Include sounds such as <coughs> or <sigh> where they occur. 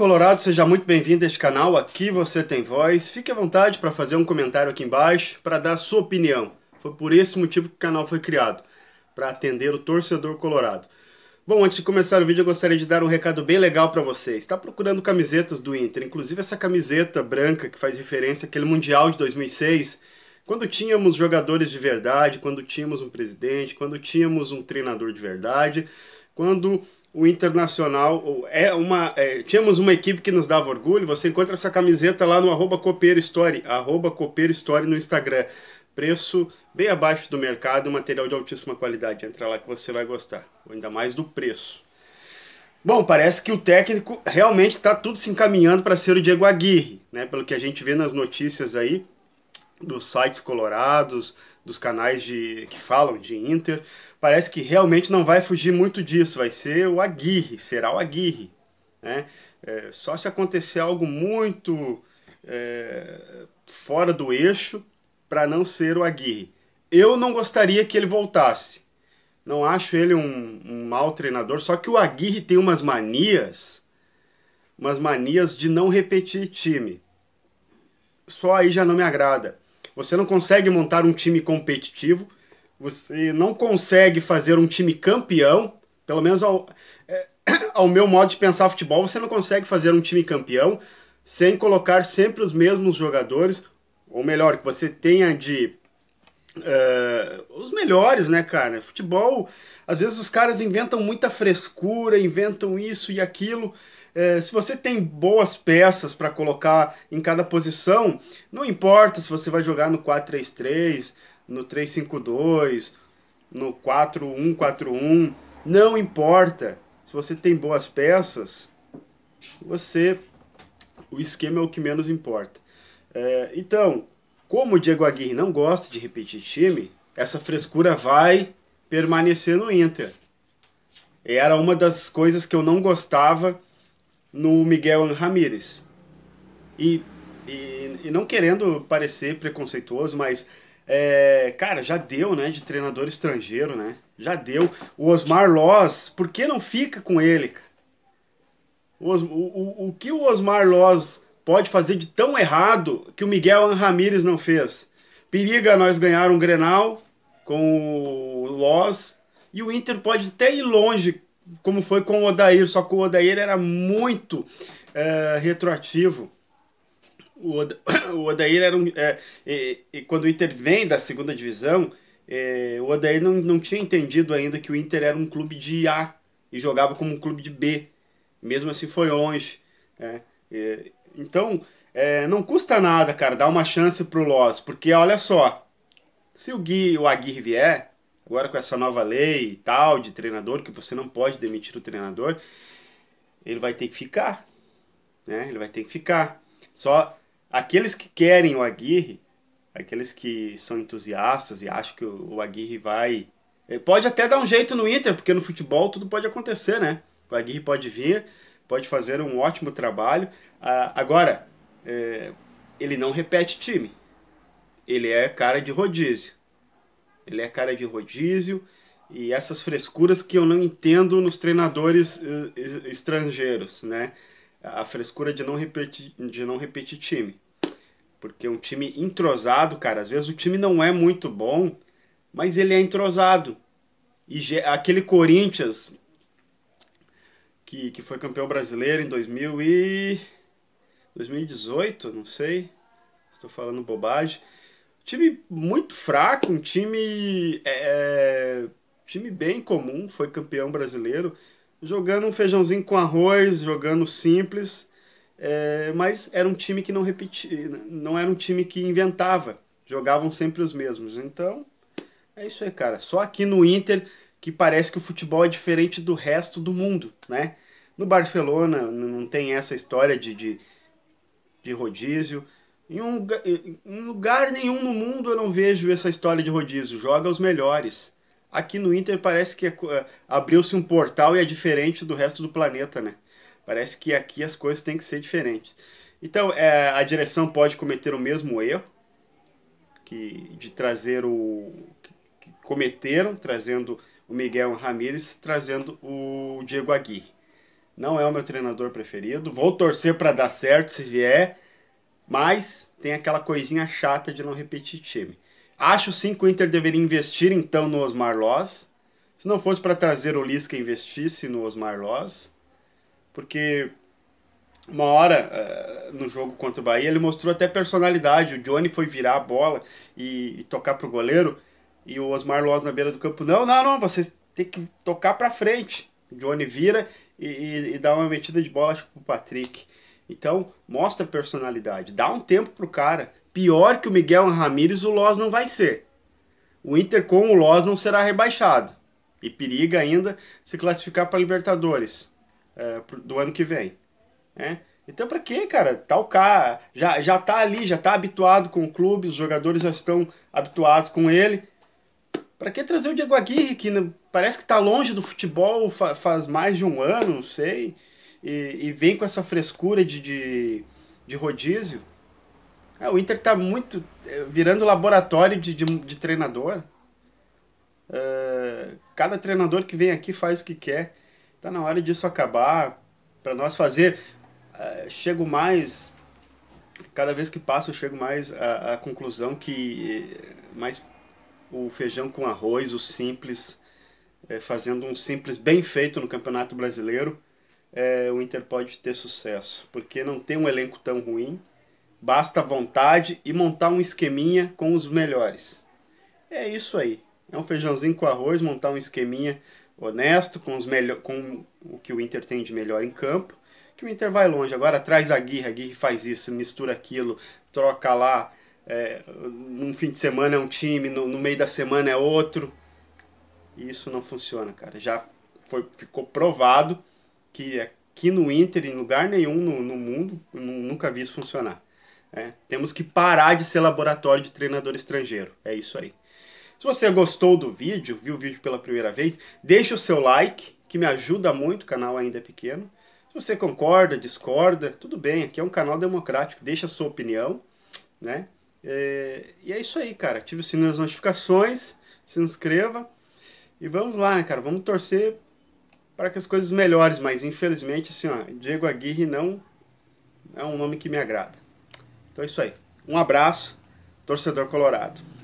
Colorado, seja muito bem-vindo a este canal. Aqui você tem voz. Fique à vontade para fazer um comentário aqui embaixo para dar a sua opinião. Foi por esse motivo que o canal foi criado para atender o torcedor colorado. Bom, antes de começar o vídeo, eu gostaria de dar um recado bem legal para vocês. Está procurando camisetas do Inter, inclusive essa camiseta branca que faz referência àquele Mundial de 2006, quando tínhamos jogadores de verdade, quando tínhamos um presidente, quando tínhamos um treinador de verdade, quando o Internacional é uma. É, tínhamos uma equipe que nos dava orgulho. Você encontra essa camiseta lá no arroba Copeiro Story, arroba Copeiro Story no Instagram. Preço bem abaixo do mercado, material de altíssima qualidade. Entra lá que você vai gostar. Ainda mais do preço. Bom, parece que o técnico realmente está tudo se encaminhando para ser o Diego Aguirre, né? Pelo que a gente vê nas notícias aí dos sites colorados, dos canais de, que falam de Inter, parece que realmente não vai fugir muito disso, vai ser o Aguirre, será o Aguirre. Né? É, só se acontecer algo muito é, fora do eixo para não ser o Aguirre. Eu não gostaria que ele voltasse. Não acho ele um, um mau treinador, só que o Aguirre tem umas manias, umas manias de não repetir time. Só aí já não me agrada. Você não consegue montar um time competitivo, você não consegue fazer um time campeão, pelo menos ao, é, <coughs> ao meu modo de pensar futebol, você não consegue fazer um time campeão sem colocar sempre os mesmos jogadores, ou melhor, que você tenha de Uh, os melhores, né, cara? Futebol, às vezes os caras inventam muita frescura, inventam isso e aquilo é, se você tem boas peças para colocar em cada posição, não importa se você vai jogar no 4-3-3, no 3-5-2, no 4-1-4-1, não importa. Se você tem boas peças, você o esquema é o que menos importa. É, então, como o Diego Aguirre não gosta de repetir time, essa frescura vai permanecer no Inter. Era uma das coisas que eu não gostava no Miguel Ramírez. E, e, e não querendo parecer preconceituoso, mas é, cara, já deu, né, de treinador estrangeiro, né? Já deu. O Osmar Loz, por que não fica com ele? O, o, o que o Osmar Loz pode fazer de tão errado que o Miguel Ramírez não fez? Periga nós ganhar um Grenal com o Loz e o Inter pode até ir longe como foi com o Odair, só que o Odair era muito é, retroativo. O, <coughs> o Odair era um. É, quando o Inter vem da segunda divisão, é, o Odair não, não tinha entendido ainda que o Inter era um clube de A e jogava como um clube de B. Mesmo assim foi longe. Né? então, é, não custa nada, cara, dar uma chance pro Loss, porque olha só, se o Gui o Aguirre vier, agora com essa nova lei e tal de treinador, que você não pode demitir o treinador, ele vai ter que ficar. Né? Ele vai ter que ficar. Só aqueles que querem o Aguirre, aqueles que são entusiastas e acham que o Aguirre vai. Ele eh, pode até dar um jeito no Inter, porque no futebol tudo pode acontecer, né? O Aguirre pode vir, pode fazer um ótimo trabalho. Ah, agora, eh, ele não repete time. Ele é cara de rodízio. Ele é cara de rodízio e essas frescuras que eu não entendo nos treinadores eh, estrangeiros, né? A frescura de não repetir, de não repetir time. Porque um time entrosado, cara, às vezes o time não é muito bom, mas ele é entrosado. E aquele Corinthians que, que foi campeão brasileiro em 2000 e 2018, não sei, estou falando bobagem time muito fraco, um time, é, é, time bem comum, foi campeão brasileiro, jogando um feijãozinho com arroz, jogando simples, é, mas era um time que não repetia, não era um time que inventava, jogavam sempre os mesmos. Então, é isso aí, cara. Só aqui no Inter que parece que o futebol é diferente do resto do mundo, né? No Barcelona não tem essa história de, de, de rodízio. Em um, em lugar nenhum no mundo eu não vejo essa história de rodízio. Joga os melhores. Aqui no Inter parece que eh, abriu-se um portal e é diferente do resto do planeta, né? Parece que aqui as coisas têm que ser diferentes. Então, é, a direção pode cometer o mesmo erro que de trazer o. que cometeram, trazendo o Miguel Ramírez, trazendo o Diego Aguirre. Não é o meu treinador preferido. Vou torcer para dar certo se vier mas tem aquela coisinha chata de não repetir time. Acho sim que o Inter deveria investir então no Osmar Loz. Se não fosse para trazer o Lisca investisse no Osmar Loz, porque uma hora uh, no jogo contra o Bahia ele mostrou até personalidade. O Johnny foi virar a bola e, e tocar o goleiro e o Osmar Loz na beira do campo não, não, não, você tem que tocar para frente. O Johnny vira e, e, e, dá uma metida de bola para o Patrick. Então, mostra personalidade. Dá um tempo pro cara. Pior que o Miguel Ramírez, o Loz não vai ser. O Inter com o Loz não será rebaixado. E periga ainda se classificar para Libertadores é, do ano que vem. Né? Então, para que, cara? Tá o cara. Já, já tá ali, já tá habituado com o clube, os jogadores já estão habituados com ele. Para que trazer o Diego Aguirre, que parece que tá longe do futebol faz mais de um ano, não sei e, e vem com essa frescura de, de, de rodízio. É, o Inter está muito é, virando laboratório de, de, de treinador. Uh, cada treinador que vem aqui faz o que quer. Está na hora disso acabar. Para nós fazer. Uh, chego mais. Cada vez que passo, eu chego mais à, à conclusão que mais o feijão com arroz, o simples, é, fazendo um simples bem feito no Campeonato Brasileiro, é, o Inter pode ter sucesso, porque não tem um elenco tão ruim, basta vontade e montar um esqueminha com os melhores. É isso aí. É um feijãozinho com arroz, montar um esqueminha honesto com, os com o que o Inter tem de melhor em campo, que o Inter vai longe. Agora traz a Aguirre, a Aguirre faz isso, mistura aquilo, troca lá. É, num fim de semana é um time, no, no meio da semana é outro. E isso não funciona, cara. Já foi, ficou provado que aqui no Inter, em lugar nenhum no, no mundo, nunca vi isso funcionar. É, temos que parar de ser laboratório de treinador estrangeiro. É isso aí. Se você gostou do vídeo, viu o vídeo pela primeira vez, deixe o seu like, que me ajuda muito, o canal ainda é pequeno. Se você concorda, discorda, tudo bem, aqui é um canal democrático, deixa a sua opinião, né? É, e é isso aí, cara. Ative o sininho das notificações, se inscreva. E vamos lá, né, cara? Vamos torcer para que as coisas melhorem, mas infelizmente, assim, ó, Diego Aguirre não é um nome que me agrada. Então é isso aí. Um abraço, torcedor colorado.